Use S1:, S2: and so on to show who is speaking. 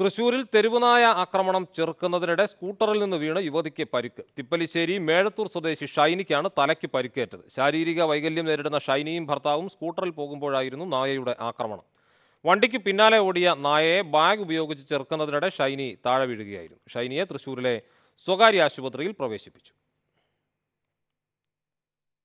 S1: തൃശൂരിൽ തെരുവുനായ ആക്രമണം ചെറുക്കുന്നതിനിടെ സ്കൂട്ടറിൽ നിന്ന് വീണ് യുവതിക്ക് പരിക്ക് തിപ്പലിശ്ശേരി മേഴത്തൂർ സ്വദേശി ഷൈനിക്കാണ് തലയ്ക്ക് പരിക്കേറ്റത് ശാരീരിക വൈകല്യം നേരിടുന്ന ഷൈനിയും ഭർത്താവും സ്കൂട്ടറിൽ പോകുമ്പോഴായിരുന്നു നായയുടെ ആക്രമണം വണ്ടിക്ക് പിന്നാലെ ഓടിയ നായയെ ബാഗ് ഉപയോഗിച്ച് ചെറുക്കുന്നതിനിടെ ഷൈനി താഴെ വീഴുകയായിരുന്നു ഷൈനിയെ തൃശൂരിലെ സ്വകാര്യ ആശുപത്രിയിൽ പ്രവേശിപ്പിച്ചു